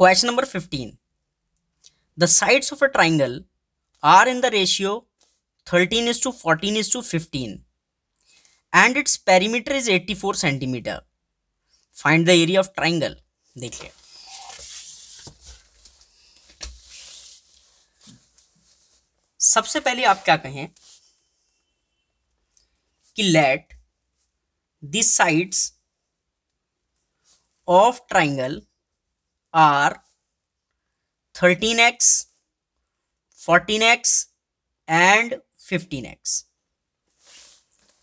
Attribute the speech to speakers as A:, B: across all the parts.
A: question number fifteen the sides of a triangle are in the ratio thirteen is to fourteen is to fifteen and its perimeter is eighty four centimetre find the area of triangle देखिए सबसे पहले आप क्या कहें कि let this sides of triangle thirteen X fourteen X and fifteen X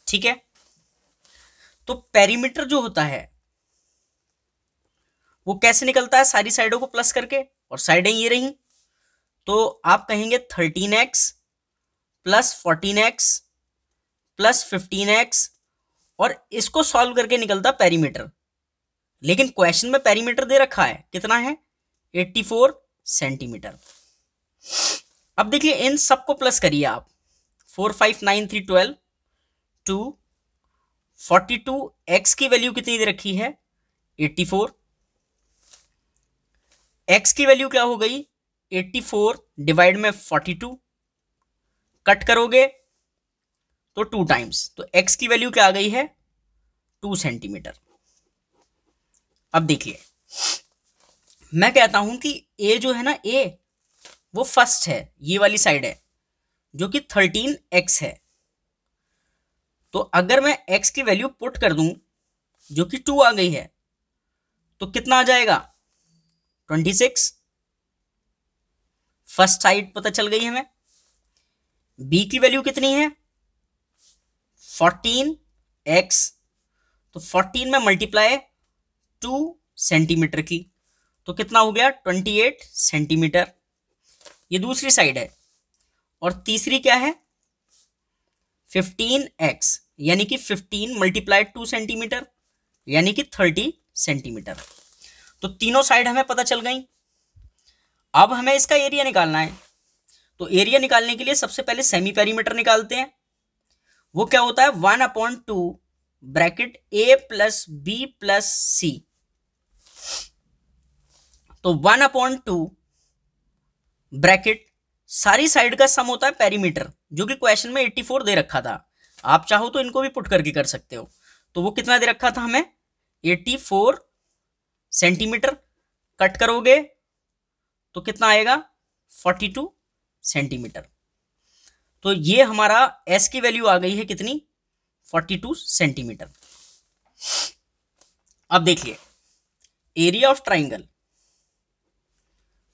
A: ठीक है तो पेरीमीटर जो होता है वो कैसे निकलता है सारी साइडों को प्लस करके और साइडें ये रही तो आप कहेंगे thirteen X plus fourteen X plus fifteen X और इसको सॉल्व करके निकलता पेरीमीटर लेकिन क्वेश्चन में पेरीमीटर दे रखा है कितना है 84 सेंटीमीटर अब देखिए इन सबको प्लस करिए आप four five nine three twelve two forty two X की वैल्यू कितनी दे रखी है एट्टी फोर एक्स की वैल्यू क्या हो गई एट्टी फोर डिवाइड में फोर्टी टू कट करोगे तो टू टाइम्स तो एक्स की वैल्यू क्या आ गई है टू सेंटीमीटर अब देखिए मैं कहता हूं कि ए जो है ना ए वो फर्स्ट है ये वाली साइड है जो कि थर्टीन एक्स है तो अगर मैं एक्स की वैल्यू पुट कर दूं जो कि टू आ गई है तो कितना आ जाएगा ट्वेंटी सिक्स फर्स्ट साइड पता चल गई हमें बी की वैल्यू कितनी है फोर्टीन एक्स तो फोर्टीन में मल्टीप्लाई टू सेंटीमीटर की तो कितना हो गया ट्वेंटी एट सेंटीमीटर ये दूसरी साइड है और तीसरी क्या है फिफ्टीन एक्स यानी कि फिफ्टीन मल्टीप्लाइड टू सेंटीमीटर यानी कि थर्टी सेंटीमीटर तो तीनों साइड हमें पता चल गई अब हमें इसका एरिया निकालना है तो एरिया निकालने के लिए सबसे पहले सेमी पेरीमीटर निकालते हैं वो क्या होता है one upon two bracket A plus B plus C तो वन अपॉन टू ब्रैकेट सारी साइड का सम होता है पेरीमीटर जो कि क्वेश्चन में एट्टी फोर दे रखा था आप चाहो तो इनको भी पुट करके कर सकते हो तो वो कितना दे रखा था हमें एट्टी फोर सेंटीमीटर कट करोगे तो कितना आएगा फोर्टी टू सेंटीमीटर तो ये हमारा एस की वैल्यू आ गई है कितनी फोर्टी टू सेंटीमीटर अब देखिए एरिया ऑफ ट्राइंगल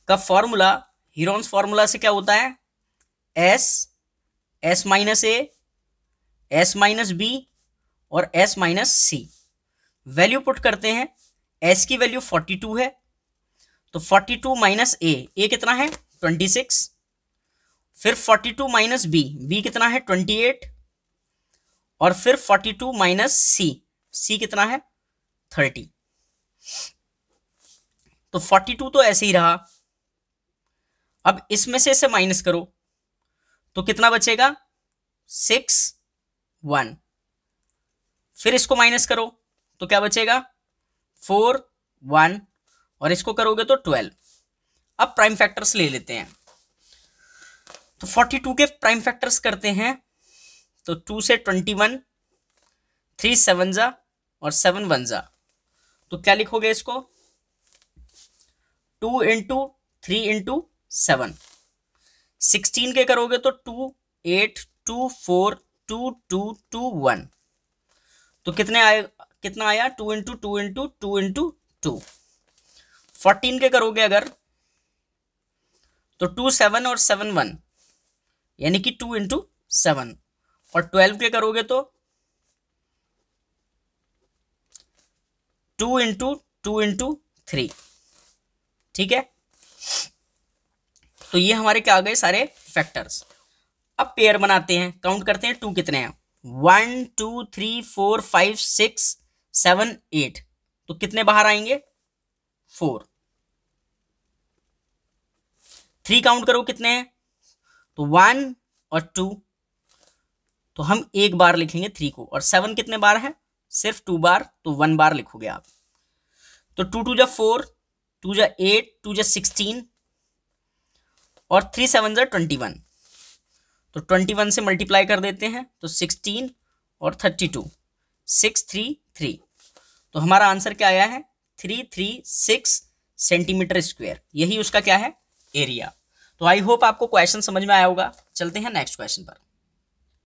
A: का फॉर्मूला हीरोन्स फॉर्मूला से क्या होता है S S minus A S minus B और S minus C value put करते हैं एस की वैल्यू फोर्टी टू है तो forty two minus A A कितना है ट्वेंटी सिक्स फिर forty two minus B B कितना है ट्वेंटी एट और फिर forty two minus C C कितना है थर्टी तो फोर्टी टू तो ऐसे ही रहा अब इसमें से इसे माइनस करो तो कितना बचेगा सिक्स वन फिर इसको माइनस करो तो क्या बचेगा फोर वन और इसको करोगे तो ट्वेल्व अब प्राइम फैक्टर्स ले लेते हैं तो फोर्टी टू के प्राइम फैक्टर्स करते हैं तो टू से ट्वेंटी वन थ्री सेवन जा और सेवन वन जा तो क्या लिखोगे इसको two into three into seven sixteen के करोगे तो two eight two four two two two one तो कितने आए कितना आया two into two into two into two fourteen के करोगे अगर तो टू सेवन और सेवन वन यानी कि टू इंटू सेवन और ट्वेल्व के करोगे तो two into two into three ठीक है तो ये हमारे क्या आ गए सारे फैक्टर्स अब पेयर बनाते हैं काउंट करते हैं टू कितने हैं one two three four five six seven eight तो कितने बाहर आएंगे फोर थ्री काउंट करो कितने हैं तो वन और टू तो हम एक बार लिखेंगे थ्री को और सेवन कितने बार है सिर्फ टू बार तो वन बार लिखोगे आप तो टू टू जा फोर टू जा एट टू जा सिक्सटीन और थ्री सेवन जो ट्वेंटी वन तो ट्वेंटी वन से मल्टीप्लाई कर देते हैं तो सिक्सटीन और thirty two six three three तो हमारा आंसर क्या आया है three three six centimetre square यही उसका क्या है एरिया तो आई होप आपको क्वेश्चन समझ में आया होगा चलते हैं नेक्स्ट क्वेश्चन पर